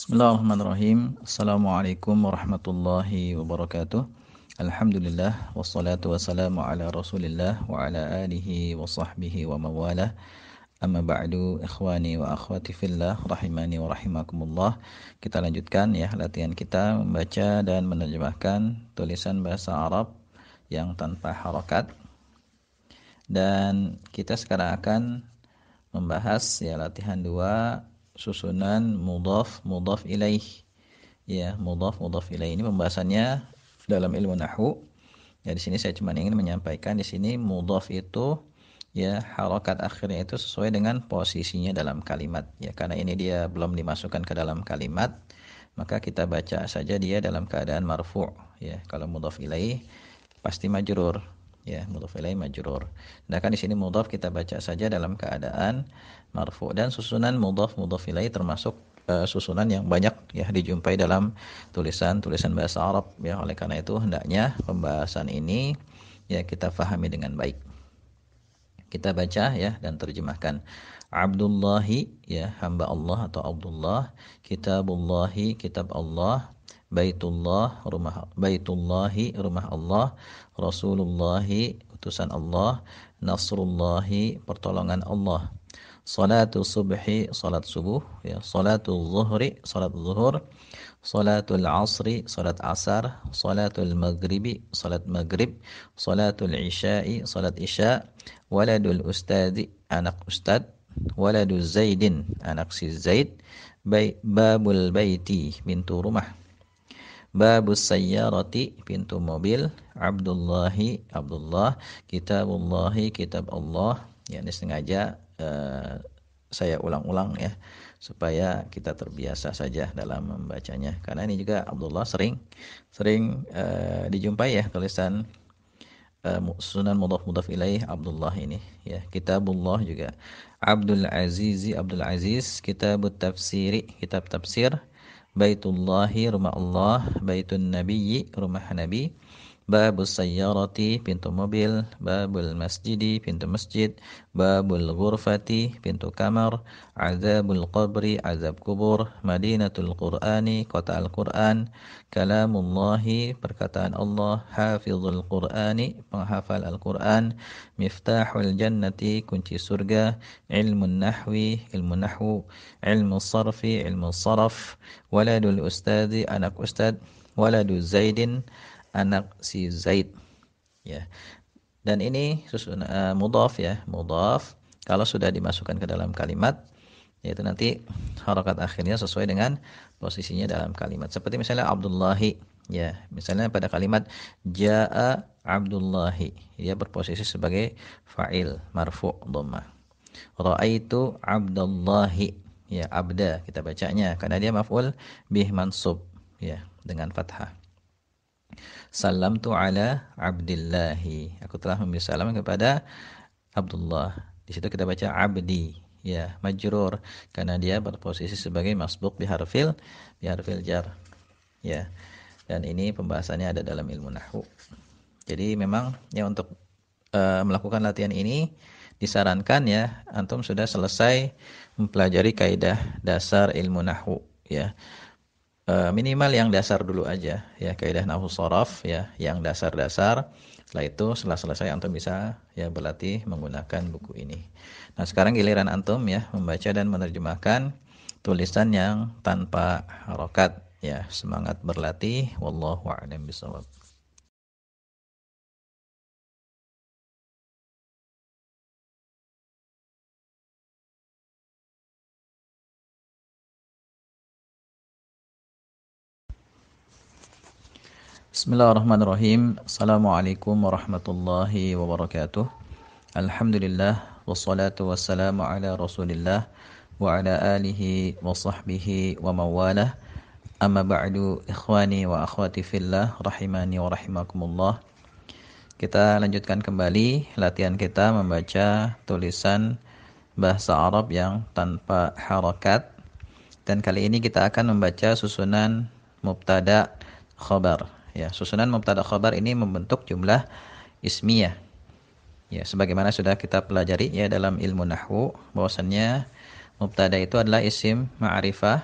Bismillahirrahmanirrahim. Assalamualaikum warahmatullahi wabarakatuh. Alhamdulillah wassalatu wassalamu ala Rasulillah wa ala alihi wa sahbihi wa mawalah. Amma ba'du ikhwani wa akhwati fillah rahimani wa rahimakumullah. Kita lanjutkan ya latihan kita membaca dan menerjemahkan tulisan bahasa Arab yang tanpa harokat. Dan kita sekarang akan membahas ya latihan 2 susunan mudhaf mudhaf ilaih ya mudhaf mudhaf ilaih ini pembahasannya dalam ilmu nahu ya di sini saya cuma ingin menyampaikan di sini mudhaf itu ya harokat akhirnya itu sesuai dengan posisinya dalam kalimat ya karena ini dia belum dimasukkan ke dalam kalimat maka kita baca saja dia dalam keadaan marfu ya kalau mudhaf ilaih pasti majrur ya mudhaf ilaih majrur. Sedangkan di sini mudhaf kita baca saja dalam keadaan marfu dan susunan mudhaf mudhaf ilaih termasuk uh, susunan yang banyak ya dijumpai dalam tulisan-tulisan bahasa Arab ya oleh karena itu hendaknya pembahasan ini ya kita fahami dengan baik. Kita baca ya dan terjemahkan. Abdullahi ya hamba Allah atau Abdullah, Kitabullahi kitab Allah, Baitullah rumah Baitullahi rumah Allah, Rasulullahi utusan Allah, Nasrullahi pertolongan Allah. Salatu subhi salat subuh, ya, salatu zuhri salat zuhur, salatul asri salat asar, salatul maghribi salat maghrib, salatul isya'i salat isya, waladul ustadi anak ustad, waladul zaidin anak si zaid, bay, babul baiti pintu rumah. Babus sayyarati pintu mobil Abdullahi Abdullah Kitabullahi kitab Allah ya ini sengaja uh, saya ulang-ulang ya supaya kita terbiasa saja dalam membacanya karena ini juga Abdullah sering sering uh, dijumpai ya tulisan uh, Sunan Mudaf Mudaf Ilaih Abdullah ini ya Kitabullah juga Abdul Azizi Abdul Aziz Kitab Tafsiri Kitab Tafsir Baitullah rumah Allah, Baitun Nabi rumah Nabi, باب السيارة بنت موبيل باب المسجد بنت مسجد باب الغرفة بنت كمر عذاب القبر عذاب كبر مدينة القرآن قطع القرآن كلام الله بركتان الله حافظ القرآن محافل القرآن مفتاح الجنة كنت سرقة علم النحو علم النحو علم الصرف علم الصرف ولد الأستاذ أنا أستاذ ولد زيد anak si Zaid ya dan ini susun uh, eh, mudhaf ya mudhaf kalau sudah dimasukkan ke dalam kalimat yaitu nanti harokat akhirnya sesuai dengan posisinya dalam kalimat seperti misalnya Abdullahi ya misalnya pada kalimat jaa Abdullahi dia berposisi sebagai fa'il marfu dhamma raaitu Abdullahi ya abda kita bacanya karena dia maf'ul bih mansub ya dengan fathah Salam tu ala Abdillahi. Aku telah memberi salam kepada Abdullah. Di situ kita baca abdi ya majrur karena dia berposisi sebagai masbuk biharfil biharfil jar. Ya. Dan ini pembahasannya ada dalam ilmu nahu. Jadi memang ya untuk uh, melakukan latihan ini disarankan ya antum sudah selesai mempelajari kaidah dasar ilmu nahu ya Eh, minimal yang dasar dulu aja ya kaidah nahwu sharaf ya yang dasar-dasar setelah itu setelah selesai antum bisa ya berlatih menggunakan buku ini. Nah, sekarang giliran antum ya membaca dan menerjemahkan tulisan yang tanpa harokat ya semangat berlatih wallahu a'lam bishawab. Bismillahirrahmanirrahim. Assalamualaikum warahmatullahi wabarakatuh. Alhamdulillah wassalatu wassalamu ala Rasulillah wa ala alihi wa sahbihi wa mawalah. Amma ba'du ikhwani wa akhwati fillah rahimani wa rahimakumullah. Kita lanjutkan kembali latihan kita membaca tulisan bahasa Arab yang tanpa harakat dan kali ini kita akan membaca susunan mubtada khabar Ya, susunan mubtada khabar ini membentuk jumlah ismiyah. Ya, sebagaimana sudah kita pelajari ya dalam ilmu nahwu bahwasannya mubtada itu adalah isim ma'rifah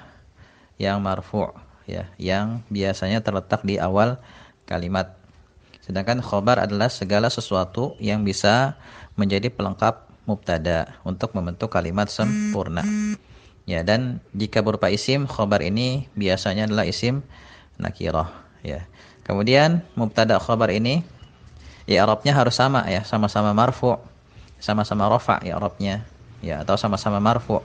yang marfu' ya, yang biasanya terletak di awal kalimat. Sedangkan khobar adalah segala sesuatu yang bisa menjadi pelengkap mubtada untuk membentuk kalimat sempurna. Ya, dan jika berupa isim, khobar ini biasanya adalah isim nakirah. Ya. Kemudian mubtada khabar ini ya Arabnya harus sama ya, sama-sama marfu, sama-sama rafa ya Arabnya ya atau sama-sama marfu.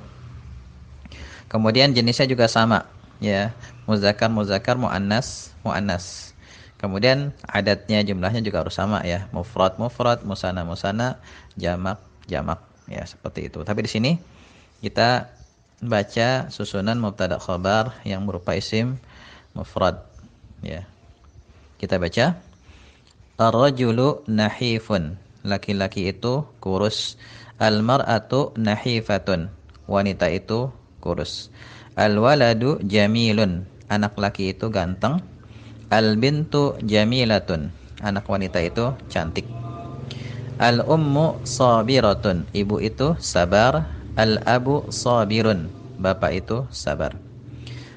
Kemudian jenisnya juga sama ya, muzakkar muzakkar muannas muannas. Kemudian adatnya jumlahnya juga harus sama ya, mufrad mufrad, musana musana, jamak jamak ya seperti itu. Tapi di sini kita baca susunan mubtada khabar yang berupa isim mufrad ya. Kita baca. Ar-rajulu nahifun. Laki-laki itu kurus. Al-mar'atu nahifatun. Wanita itu kurus. Al-waladu jamilun. Anak laki itu ganteng. Al-bintu jamilatun. Anak wanita itu cantik. Al-ummu sabiratun. Ibu itu sabar. Al-abu sabirun. Bapak itu sabar.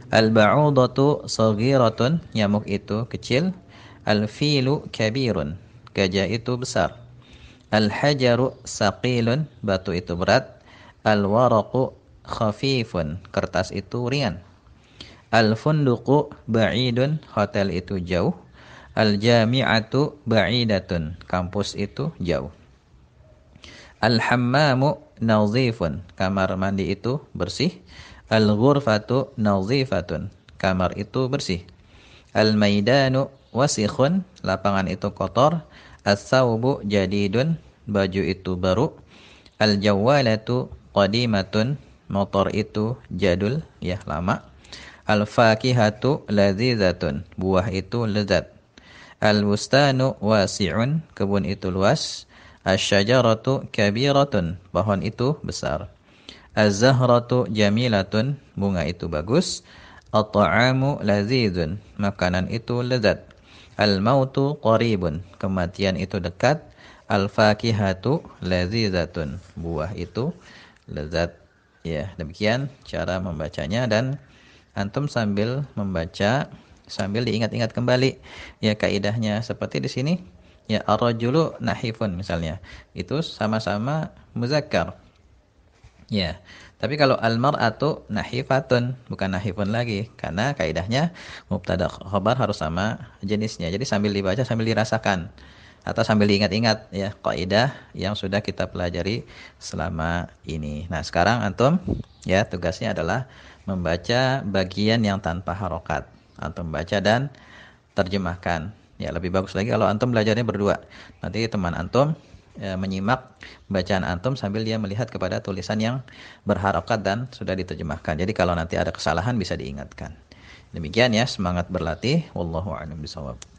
Al-ba'udatu sagiratun. Nyamuk itu kecil. Al-filu kabirun. Gajah itu besar. Al-hajaru saqilun. Batu itu berat. al waraku khafifun. Kertas itu ringan. al funduku ba'idun. Hotel itu jauh. Al-jami'atu ba'idatun. Kampus itu jauh. Al-hammamu nazifun. Kamar mandi itu bersih. Al-ghurfatu nazifatun. Kamar itu bersih. Al-maidanu wasikhun, lapangan itu kotor. as jadidun, baju itu baru. Al-jawwalatu qadimatun, motor itu jadul, ya lama. al faqihatu lazizatun, buah itu lezat. Al-bustanu wasi'un, kebun itu luas. Asyajaratu kabiratun, pohon itu besar. Az-zahratu jamilatun, bunga itu bagus. At-ta'amu lazizun. Makanan itu lezat. Al-mautu qaribun. Kematian itu dekat. Al-fakihatu lazizatun. Buah itu lezat. Ya, demikian cara membacanya dan antum sambil membaca sambil diingat-ingat kembali ya kaidahnya seperti di sini ya arrojulu nahifun misalnya itu sama-sama muzakkar Ya. Tapi kalau al-mar'atu nahifatun bukan nahifun lagi karena kaidahnya mubtada khobar harus sama jenisnya. Jadi sambil dibaca sambil dirasakan atau sambil diingat-ingat ya kaidah yang sudah kita pelajari selama ini. Nah, sekarang antum ya tugasnya adalah membaca bagian yang tanpa harokat. Antum baca dan terjemahkan. Ya, lebih bagus lagi kalau antum belajarnya berdua. Nanti teman antum e, menyimak bacaan antum sambil dia melihat kepada tulisan yang berharokat dan sudah diterjemahkan. Jadi kalau nanti ada kesalahan bisa diingatkan. Demikian ya semangat berlatih. Wallahu a'lam bishawab.